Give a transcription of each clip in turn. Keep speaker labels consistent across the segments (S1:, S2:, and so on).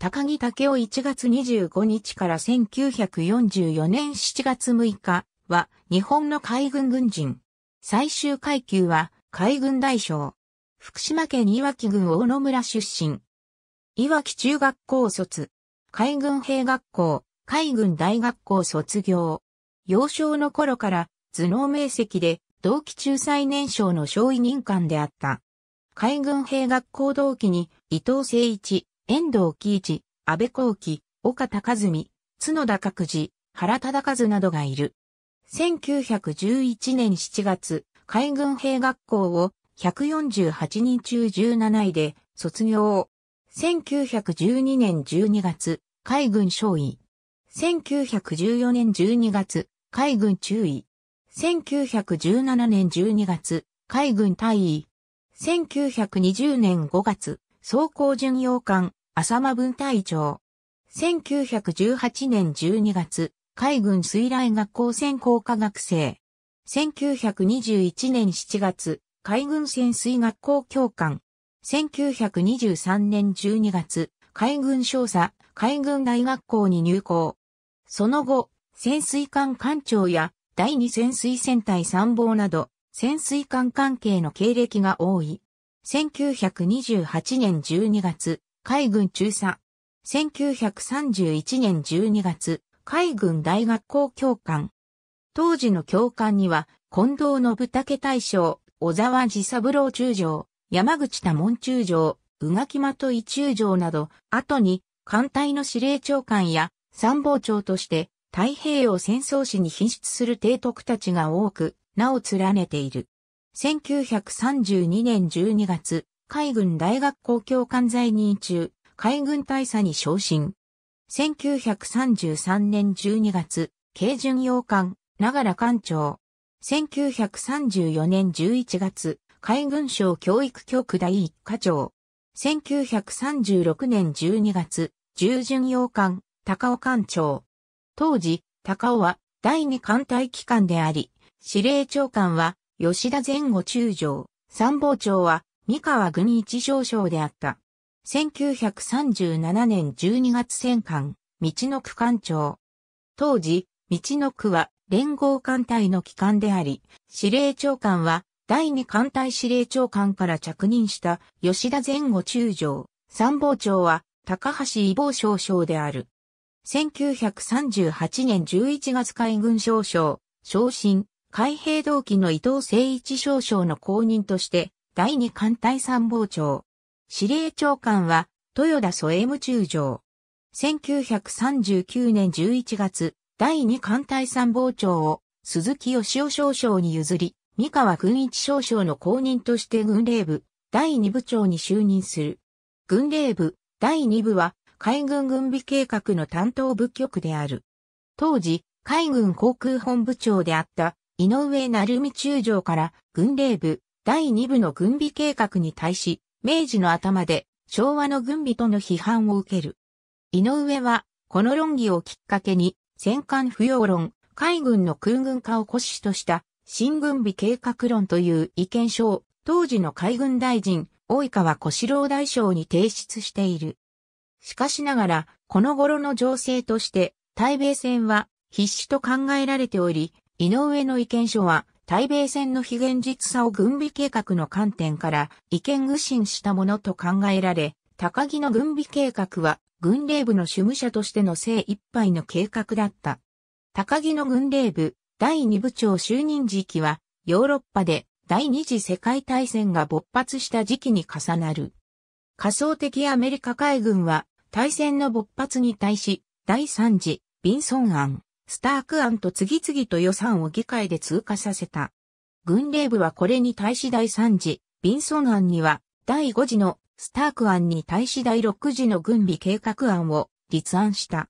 S1: 高木武雄1月25日から1944年7月6日は日本の海軍軍人。最終階級は海軍大将。福島県いわき郡大野村出身。いわき中学校卒。海軍兵学校、海軍大学校卒業。幼少の頃から頭脳明晰で同期中最年少の少尉任官であった。海軍兵学校同期に伊藤誠一、遠藤喜一、安倍光輝、岡高純、角田角次、原忠和などがいる。1911年7月、海軍兵学校を148人中17位で卒業。1912年12月、海軍少尉。1914年12月、海軍中尉。1917年12月、海軍大尉。1920年5月、装甲巡洋艦、浅間文隊長。1918年12月、海軍水雷学校専攻科学生。1921年7月、海軍潜水学校教官。1923年12月、海軍少佐、海軍大学校に入校。その後、潜水艦艦長や第二潜水船隊参謀など、潜水艦関係の経歴が多い。1928年12月、海軍中佐。1931年12月、海軍大学校教官。当時の教官には、近藤信武大将、小沢治三郎中将、山口多門中将、宇垣的い中将など、後に、艦隊の司令長官や参謀長として、太平洋戦争史に品質する提督たちが多く、名を連ねている。1932年12月、海軍大学校教官在任中、海軍大佐に昇進。1933年12月、軽巡洋艦、長良艦長。1934年11月、海軍省教育局第一課長。1936年12月、従巡洋艦、高尾艦長。当時、高尾は第二艦隊機関であり、司令長官は吉田前後中将、参謀長は三河軍一上将であった。1937年12月戦艦、道の区艦長。当時、道の区は連合艦隊の機関であり、司令長官は第二艦隊司令長官から着任した吉田前後中将、参謀長は高橋伊防少将である。1938年11月海軍少将、昇進、海兵同期の伊藤誠一少将の後任として、第二艦隊参謀長。司令長官は、豊田添務中将。1939年11月、第二艦隊参謀長を鈴木義雄少将に譲り、三河軍一少将の後任として軍令部、第二部長に就任する。軍令部、第二部は、海軍軍備計画の担当部局である。当時、海軍航空本部長であった井上成美中将から軍令部第2部の軍備計画に対し、明治の頭で昭和の軍備との批判を受ける。井上は、この論議をきっかけに、戦艦不要論、海軍の空軍化を骨子とした新軍備計画論という意見書を当時の海軍大臣、大川小四郎大将に提出している。しかしながら、この頃の情勢として、対米戦は必死と考えられており、井上の意見書は対米戦の非現実さを軍備計画の観点から意見具信したものと考えられ、高木の軍備計画は軍令部の主務者としての精一杯の計画だった。高木の軍令部第2部長就任時期はヨーロッパで第二次世界大戦が勃発した時期に重なる。仮想的アメリカ海軍は大戦の勃発に対し第3次ビンソン案、スターク案と次々と予算を議会で通過させた。軍令部はこれに対し第3次、ビンソン案には、第5次のスターク案に対し第6次の軍備計画案を立案した。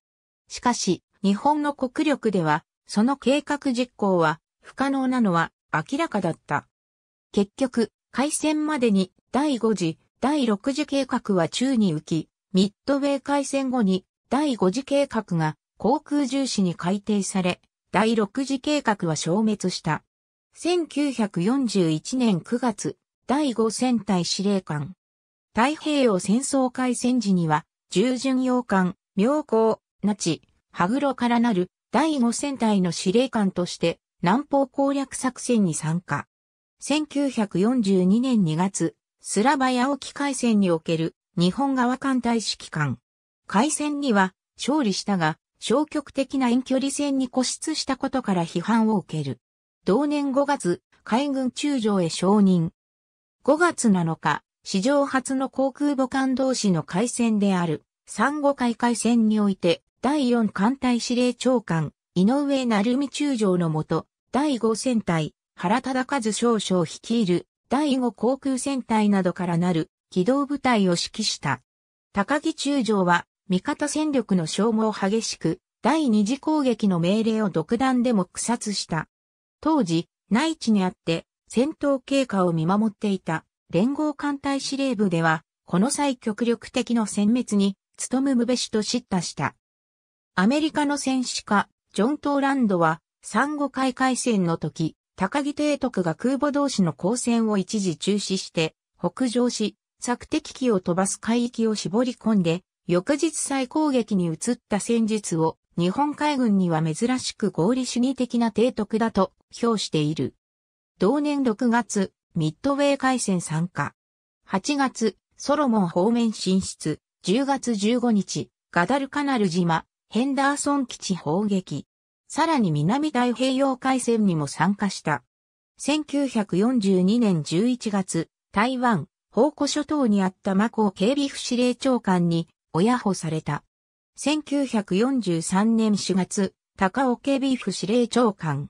S1: しかし、日本の国力では、その計画実行は不可能なのは明らかだった。結局、開戦までに第5次、第6次計画は宙に浮き、ミッドウェー開戦後に第5次計画が航空重視に改定され、第6次計画は消滅した。1941年9月、第5戦隊司令官。太平洋戦争開戦時には、従巡洋艦、妙高、那智、羽黒からなる第5戦隊の司令官として南方攻略作戦に参加。1942年2月、スラバヤ沖海戦における日本側艦隊指揮官。海戦には勝利したが、消極的な遠距離戦に固執したことから批判を受ける。同年5月、海軍中将へ承認。5月7日、史上初の航空母艦同士の海戦である、三五海海戦において、第四艦隊司令長官、井上成美中将のもと、第五戦隊、原忠和少将率いる、第五航空戦隊などからなる、機動部隊を指揮した。高木中将は、味方戦力の消耗激しく、第二次攻撃の命令を独断でも苦殺した。当時、内地にあって戦闘経過を見守っていた連合艦隊司令部では、この際極力的の殲滅に努むべしと叱咤した。アメリカの戦士家、ジョン・トーランドは、産後海海戦の時、高木提督が空母同士の交戦を一時中止して、北上し、索敵機を飛ばす海域を絞り込んで、翌日再攻撃に移った戦術を日本海軍には珍しく合理主義的な提督だと評している。同年6月、ミッドウェー海戦参加。8月、ソロモン方面進出。10月15日、ガダルカナル島、ヘンダーソン基地砲撃。さらに南太平洋海戦にも参加した。1942年11月、台湾、宝庫諸島にあったマコ警備府司令長官に親保された。1943年4月、高尾警備府司令長官。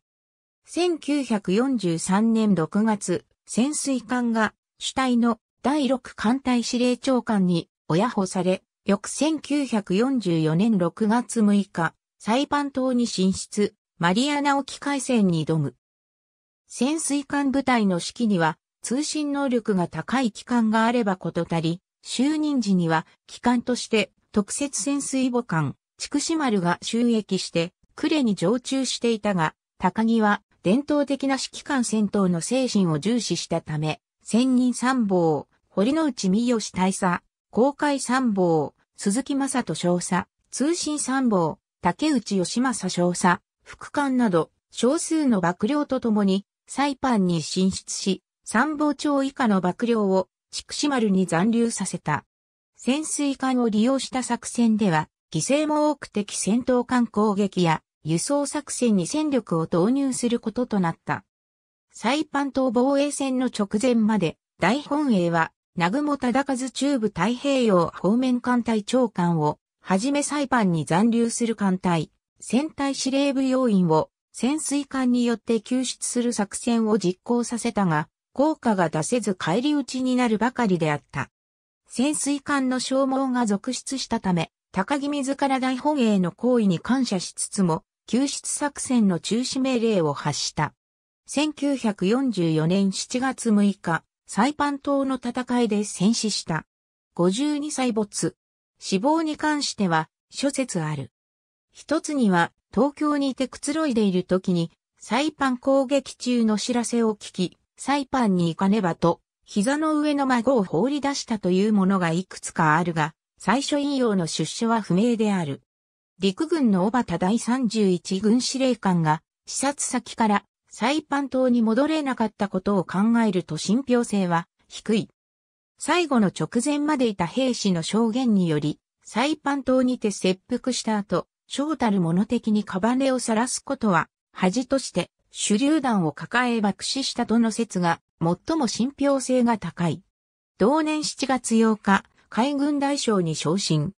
S1: 1943年6月、潜水艦が主体の第6艦隊司令長官に親保され、翌1944年6月6日、裁判島に進出、マリアナ沖海戦に挑む。潜水艦部隊の指揮には通信能力が高い機関があればこと足り、就任時には、機関として特設潜水母艦、筑紫丸が収益して、呉に常駐していたが、高木は伝統的な指揮官戦闘の精神を重視したため、千人参謀、堀之内三好大佐、公開参謀、鈴木正人少佐、通信参謀、竹内義正少佐、副官など、少数の幕僚と共に、サイパンに進出し、参謀長以下の幕僚を筑紫丸に残留させた。潜水艦を利用した作戦では、犠牲も多く敵戦闘艦攻撃や輸送作戦に戦力を投入することとなった。サイパン島防衛戦の直前まで、大本営は、南雲忠和中部太平洋方面艦隊長官を、はじめサイパンに残留する艦隊、戦隊司令部要員を潜水艦によって救出する作戦を実行させたが、効果が出せず返り討ちになるばかりであった。潜水艦の消耗が続出したため、高木自ら大本営の行為に感謝しつつも、救出作戦の中止命令を発した。1944年7月6日、サイパン島の戦いで戦死した。52歳没。死亡に関しては諸説ある。一つには東京にいてくつろいでいる時にサイパン攻撃中の知らせを聞き、サイパンに行かねばと、膝の上の孫を放り出したというものがいくつかあるが、最初引用の出所は不明である。陸軍の小畑第31軍司令官が、視察先からサイパン島に戻れなかったことを考えると信憑性は低い。最後の直前までいた兵士の証言により、サイパン島にて切腹した後、小たる者的にカバネを晒すことは、恥として手榴弾を抱え爆死したとの説が最も信憑性が高い。同年7月8日、海軍大将に昇進。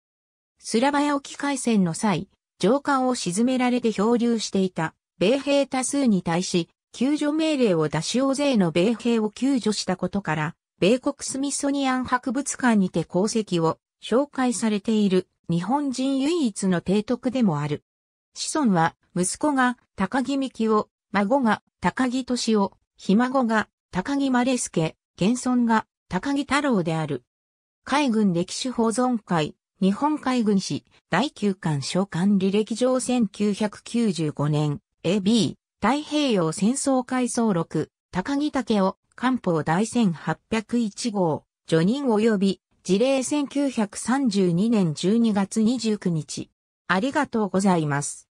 S1: スラバヤ沖海戦の際、上官を沈められて漂流していた米兵多数に対し、救助命令を出し大勢の米兵を救助したことから、米国スミソニアン博物館にて功績を紹介されている日本人唯一の提督でもある。子孫は息子が高木幹を孫が高木敏夫、ひ孫が高木マレスケ、現存が高木太郎である。海軍歴史保存会、日本海軍史、第9巻召喚履歴上1995年、AB、太平洋戦争回想録、高木武夫、官報第1801号、除人及び、事例1932年12月29日。ありがとうございます。